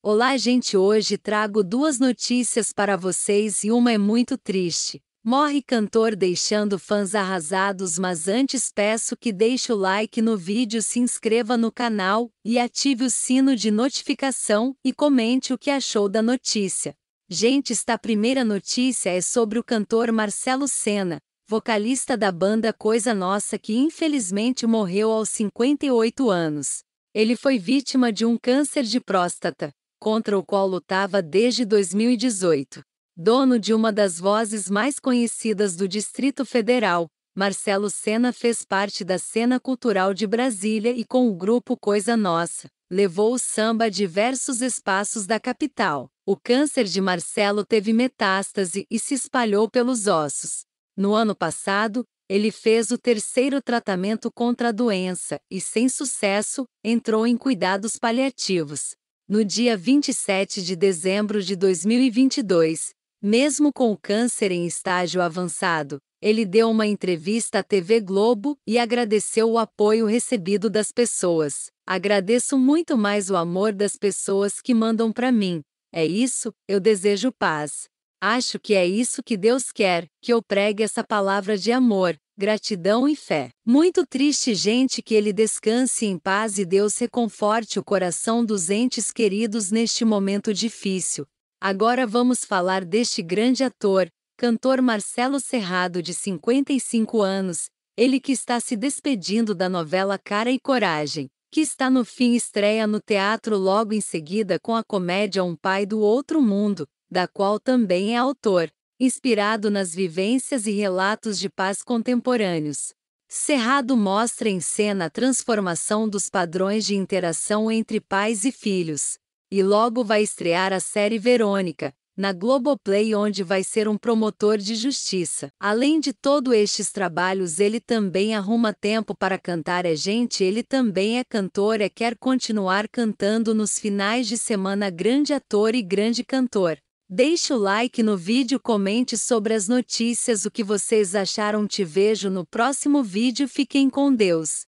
Olá, gente! Hoje trago duas notícias para vocês e uma é muito triste. Morre cantor deixando fãs arrasados, mas antes peço que deixe o like no vídeo, se inscreva no canal e ative o sino de notificação e comente o que achou da notícia. Gente, esta primeira notícia é sobre o cantor Marcelo Senna, vocalista da banda Coisa Nossa que infelizmente morreu aos 58 anos. Ele foi vítima de um câncer de próstata contra o qual lutava desde 2018. Dono de uma das vozes mais conhecidas do Distrito Federal, Marcelo Sena fez parte da cena cultural de Brasília e com o grupo Coisa Nossa, levou o samba a diversos espaços da capital. O câncer de Marcelo teve metástase e se espalhou pelos ossos. No ano passado, ele fez o terceiro tratamento contra a doença e, sem sucesso, entrou em cuidados paliativos no dia 27 de dezembro de 2022, mesmo com o câncer em estágio avançado, ele deu uma entrevista à TV Globo e agradeceu o apoio recebido das pessoas. Agradeço muito mais o amor das pessoas que mandam para mim. É isso, eu desejo paz. Acho que é isso que Deus quer, que eu pregue essa palavra de amor, gratidão e fé. Muito triste, gente, que ele descanse em paz e Deus reconforte o coração dos entes queridos neste momento difícil. Agora vamos falar deste grande ator, cantor Marcelo Serrado, de 55 anos, ele que está se despedindo da novela Cara e Coragem, que está no fim estreia no teatro logo em seguida com a comédia Um Pai do Outro Mundo, da qual também é autor inspirado nas vivências e relatos de paz contemporâneos. Cerrado mostra em cena a transformação dos padrões de interação entre pais e filhos. E logo vai estrear a série Verônica, na Globoplay, onde vai ser um promotor de justiça. Além de todos estes trabalhos, ele também arruma tempo para cantar. É gente, ele também é cantor, é quer continuar cantando nos finais de semana. Grande ator e grande cantor. Deixe o like no vídeo, comente sobre as notícias, o que vocês acharam. Te vejo no próximo vídeo. Fiquem com Deus.